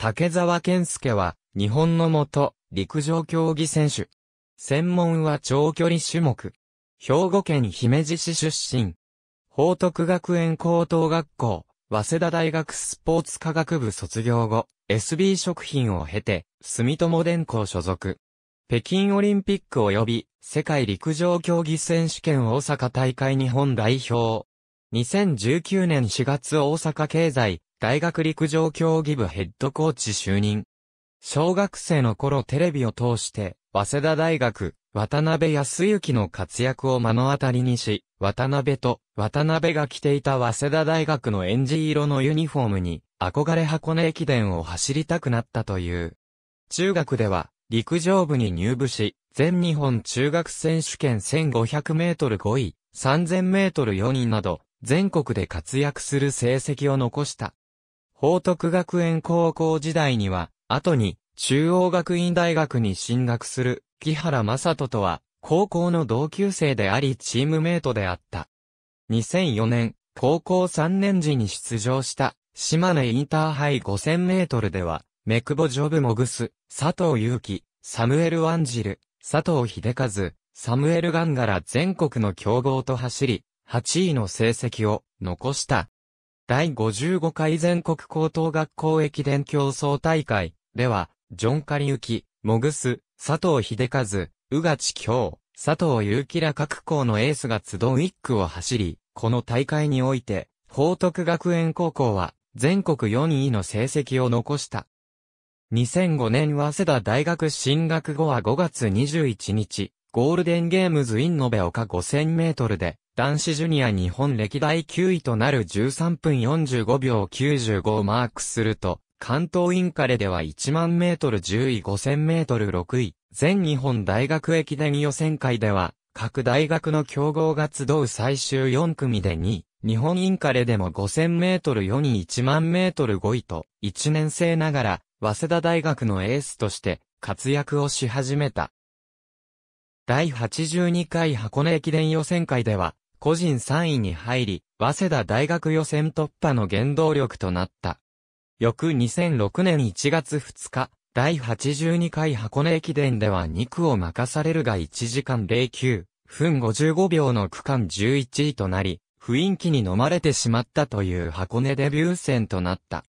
竹沢健介は、日本の元、陸上競技選手。専門は長距離種目。兵庫県姫路市出身。報徳学園高等学校、早稲田大学スポーツ科学部卒業後、SB 食品を経て、住友電工所属。北京オリンピック及び世界陸上競技選手権大阪大会日本代表。2019年4月大阪経済大学陸上競技部ヘッドコーチ就任。小学生の頃テレビを通して、早稲田大学、渡辺康幸の活躍を目の当たりにし、渡辺と渡辺が着ていた早稲田大学のエンジ色のユニフォームに、憧れ箱根駅伝を走りたくなったという。中学では、陸上部に入部し、全日本中学選手権1500メートル5位、3000メートル4位など、全国で活躍する成績を残した。法徳学園高校時代には、後に、中央学院大学に進学する、木原正人とは、高校の同級生でありチームメイトであった。2004年、高校3年時に出場した、島根インターハイ5000メートルでは、メクボ・ジョブ・モグス、佐藤祐樹、サムエル・ワンジル、佐藤秀和、サムエル・ガンガラ全国の強豪と走り、8位の成績を残した。第55回全国高等学校駅伝競争大会では、ジョン・カリユキ、モグス、佐藤秀和、宇賀地京、佐藤祐希ら各校のエースが集う1区を走り、この大会において、報徳学園高校は全国4位の成績を残した。2005年早稲田大学進学後は5月21日、ゴールデンゲームズイン延岡5000メートルで、男子ジュニア日本歴代9位となる13分45秒95をマークすると、関東インカレでは1万メートル10位5000メートル6位、全日本大学駅伝予選会では、各大学の競合が集う最終4組で2位、日本インカレでも5000メートル4位1万メートル5位と、1年生ながら、早稲田大学のエースとして、活躍をし始めた。第82回箱根駅伝予選会では、個人3位に入り、早稲田大学予選突破の原動力となった。翌2006年1月2日、第82回箱根駅伝では2区を任されるが1時間09分55秒の区間11位となり、雰囲気に飲まれてしまったという箱根デビュー戦となった。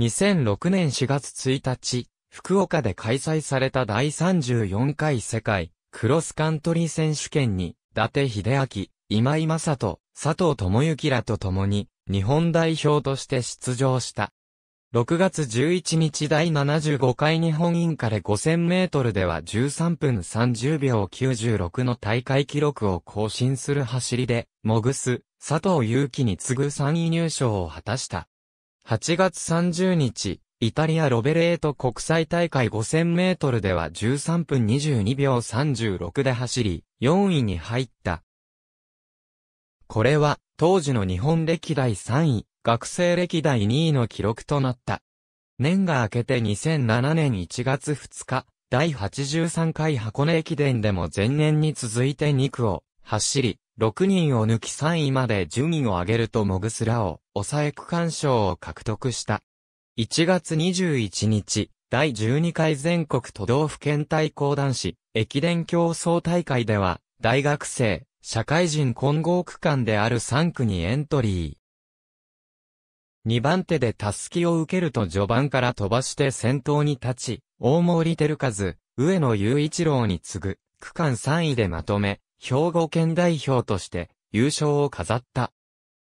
2006年4月1日、福岡で開催された第34回世界クロスカントリー選手権に、伊達秀明、今井正人、佐藤智之らと共に、日本代表として出場した。6月11日第75回日本インカレ5000メートルでは13分30秒96の大会記録を更新する走りで、モグス、佐藤祐樹に次ぐ3位入賞を果たした。8月30日、イタリアロベレート国際大会5000メートルでは13分22秒36で走り、4位に入ったこれは、当時の日本歴代3位、学生歴代2位の記録となった。年が明けて2007年1月2日、第83回箱根駅伝でも前年に続いて2区を走り、6人を抜き3位まで順位を上げるとモグスラを抑え区間賞を獲得した。1月21日、第12回全国都道府県対抗男子駅伝競争大会では、大学生、社会人混合区間である3区にエントリー。2番手でたすきを受けると序盤から飛ばして先頭に立ち、大森照和、上野雄一郎に次ぐ、区間3位でまとめ、兵庫県代表として優勝を飾った。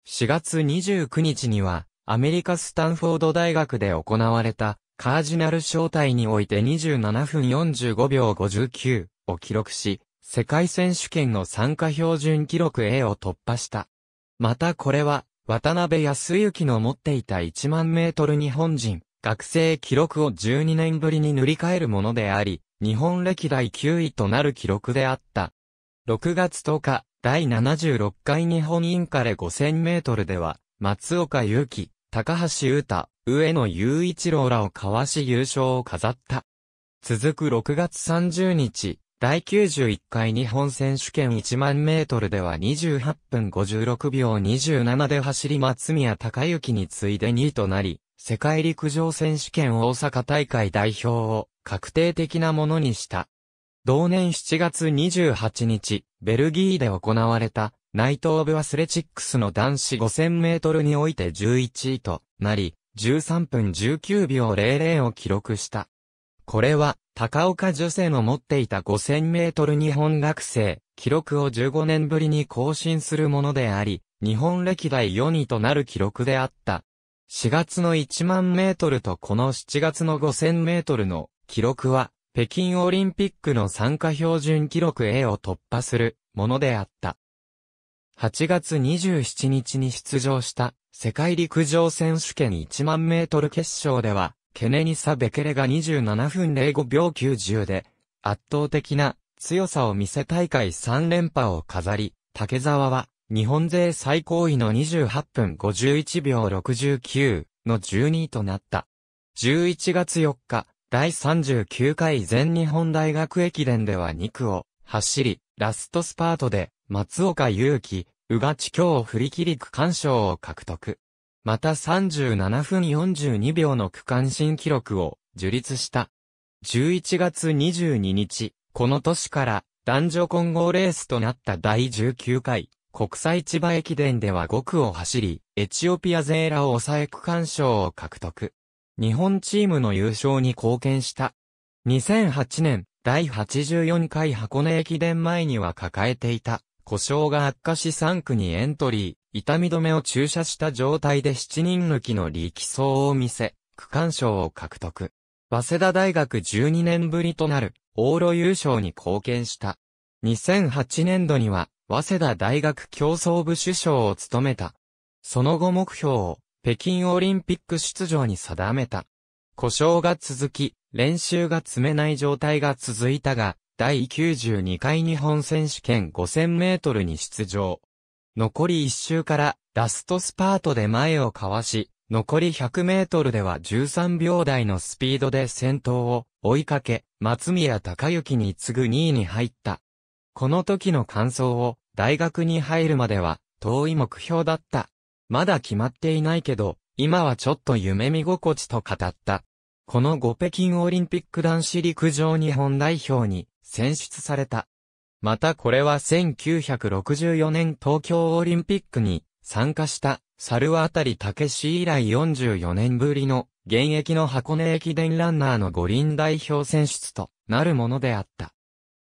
4月29日には、アメリカスタンフォード大学で行われた、カージナル招待において27分45秒59を記録し、世界選手権の参加標準記録 A を突破した。またこれは、渡辺康幸の持っていた1万メートル日本人、学生記録を12年ぶりに塗り替えるものであり、日本歴代9位となる記録であった。6月10日、第76回日本インカレ5000メートルでは、松岡祐樹、高橋優太、上野雄一郎らをかわし優勝を飾った。続く6月30日、第91回日本選手権1万メートルでは28分56秒27で走り松宮隆之に次いで2位となり、世界陸上選手権大阪大会代表を確定的なものにした。同年7月28日、ベルギーで行われた、ナイト・オブ・アスレチックスの男子5000メートルにおいて11位となり、13分19秒00を記録した。これは、高岡女性の持っていた5000メートル日本学生、記録を15年ぶりに更新するものであり、日本歴代4位となる記録であった。4月の1万メートルとこの7月の5000メートルの記録は、北京オリンピックの参加標準記録 A を突破するものであった。8月27日に出場した世界陸上選手権1万メートル決勝では、ケネニサ・ベケレが27分05秒90で、圧倒的な強さを見せ大会3連覇を飾り、竹沢は日本勢最高位の28分51秒69の12位となった。11月4日、第39回全日本大学駅伝では2区を走り、ラストスパートで松岡祐希、宇賀地京を振り切り区間賞を獲得。また37分42秒の区間新記録を樹立した。11月22日、この年から男女混合レースとなった第19回国際千葉駅伝では5区を走り、エチオピア勢らを抑え区間賞を獲得。日本チームの優勝に貢献した。2008年、第84回箱根駅伝前には抱えていた故障が悪化し3区にエントリー。痛み止めを注射した状態で7人抜きの力走を見せ、区間賞を獲得。早稲田大学12年ぶりとなる、往路優勝に貢献した。2008年度には、早稲田大学競争部首相を務めた。その後目標を、北京オリンピック出場に定めた。故障が続き、練習が積めない状態が続いたが、第92回日本選手権5000メートルに出場。残り1周からラストスパートで前をかわし、残り100メートルでは13秒台のスピードで先頭を追いかけ、松宮隆之に次ぐ2位に入った。この時の感想を大学に入るまでは遠い目標だった。まだ決まっていないけど、今はちょっと夢見心地と語った。この後北京オリンピック男子陸上日本代表に選出された。またこれは1964年東京オリンピックに参加した猿渡武史以来44年ぶりの現役の箱根駅伝ランナーの五輪代表選出となるものであった。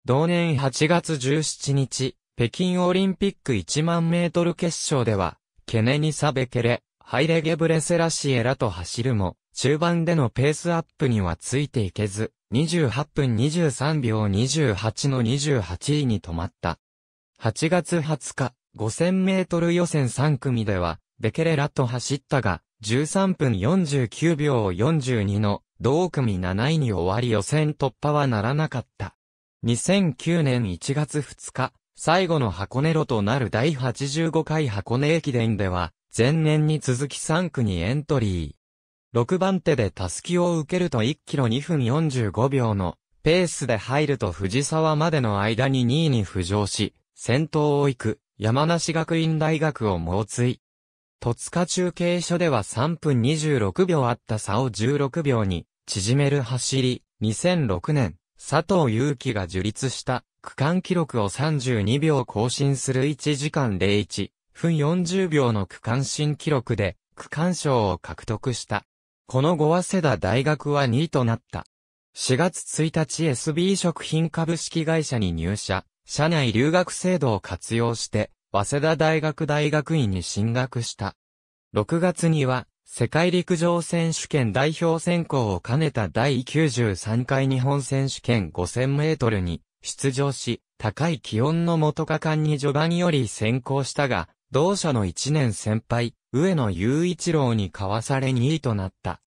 同年8月17日、北京オリンピック1万メートル決勝では、ケネニサベケレ、ハイレゲブレセラシエラと走るも、中盤でのペースアップにはついていけず、28分23秒28の28位に止まった。8月20日、5000メートル予選3組では、ベケレラと走ったが、13分49秒42の同組7位に終わり予選突破はならなかった。2009年1月2日、最後の箱根路となる第85回箱根駅伝では、前年に続き3区にエントリー。6番手でたすきを受けると1キロ2分45秒のペースで入ると藤沢までの間に2位に浮上し、先頭を行く山梨学院大学を猛追。戸塚中継所では3分26秒あった差を16秒に縮める走り、2006年、佐藤祐樹が樹立した区間記録を32秒更新する1時間01分40秒の区間新記録で区間賞を獲得した。この後はセ田大学は2位となった。4月1日 SB 食品株式会社に入社、社内留学制度を活用して、早稲田大学大学院に進学した。6月には、世界陸上選手権代表選考を兼ねた第93回日本選手権5000メートルに出場し、高い気温の元果敢に序盤より先行したが、同社の1年先輩、上野雄一郎に交わされ2位となった。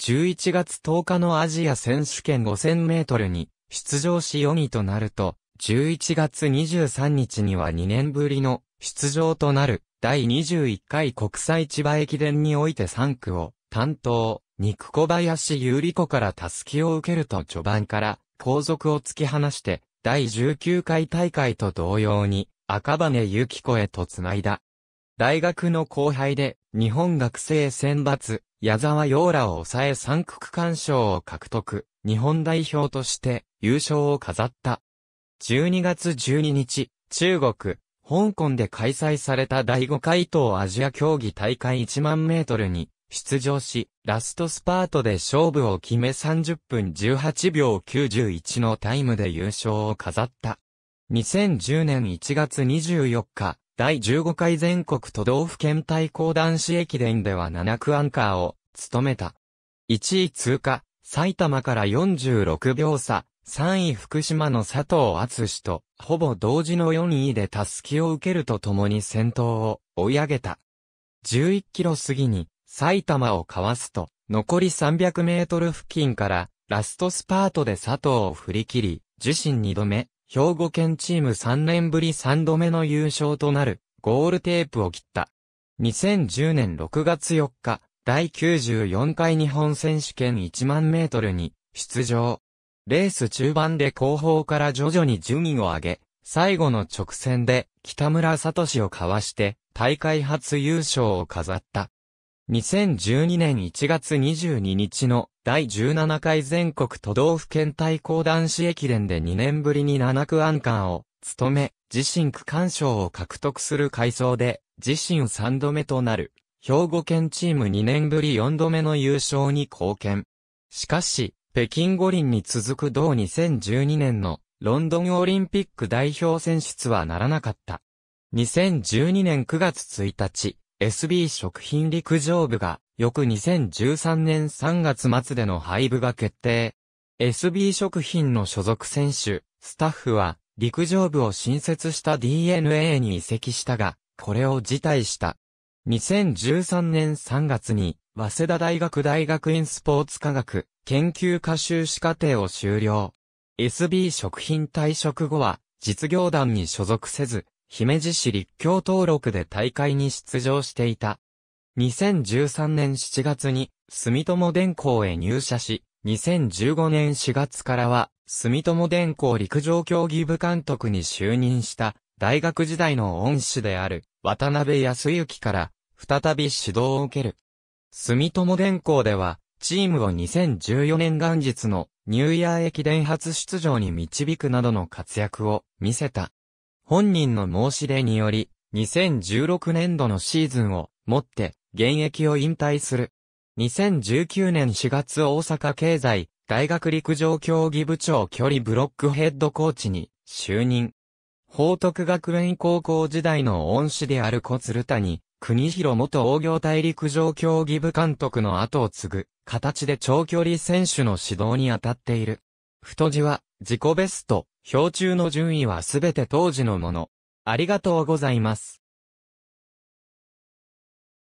11月10日のアジア選手権5000メートルに出場し4位となると、11月23日には2年ぶりの出場となる第21回国際千葉駅伝において3区を担当、肉小林優里子からタスキを受けると序盤から後続を突き放して第19回大会と同様に赤羽由紀子へと繋いだ。大学の後輩で、日本学生選抜、矢沢洋らを抑え三区区間賞を獲得、日本代表として優勝を飾った。12月12日、中国、香港で開催された第5回東アジア競技大会1万メートルに出場し、ラストスパートで勝負を決め30分18秒91のタイムで優勝を飾った。2010年1月24日、第15回全国都道府県対抗男子駅伝では7区アンカーを務めた。1位通過、埼玉から46秒差、3位福島の佐藤厚史と、ほぼ同時の4位でたすきを受けるとともに先頭を追い上げた。11キロ過ぎに、埼玉をかわすと、残り300メートル付近から、ラストスパートで佐藤を振り切り、自身2度目、兵庫県チーム3年ぶり3度目の優勝となるゴールテープを切った。2010年6月4日、第94回日本選手権1万メートルに出場。レース中盤で後方から徐々に順位を上げ、最後の直線で北村聡をかわして大会初優勝を飾った。2012年1月22日の第17回全国都道府県対抗男子駅伝で2年ぶりに7区アンカーを務め、自身区間賞を獲得する回想で、自身3度目となる、兵庫県チーム2年ぶり4度目の優勝に貢献。しかし、北京五輪に続く同2012年のロンドンオリンピック代表選出はならなかった。2012年9月1日、SB 食品陸上部が、翌2013年3月末での廃部が決定。SB 食品の所属選手、スタッフは、陸上部を新設した DNA に移籍したが、これを辞退した。2013年3月に、早稲田大学大学院スポーツ科学研究科修士課程を修了。SB 食品退職後は、実業団に所属せず、姫路市立教登録で大会に出場していた。2013年7月に住友電工へ入社し、2015年4月からは住友電工陸上競技部監督に就任した大学時代の恩師である渡辺康之から再び指導を受ける。住友電工ではチームを2014年元日のニューイヤー駅伝初出場に導くなどの活躍を見せた。本人の申し出により、2016年度のシーズンをもって現役を引退する。2019年4月大阪経済大学陸上競技部長距離ブロックヘッドコーチに就任。報徳学園高校時代の恩師である小鶴谷、国広元大行大陸上競技部監督の後を継ぐ、形で長距離選手の指導に当たっている。太字は、自己ベスト、表中の順位はすべて当時のもの。ありがとうございます。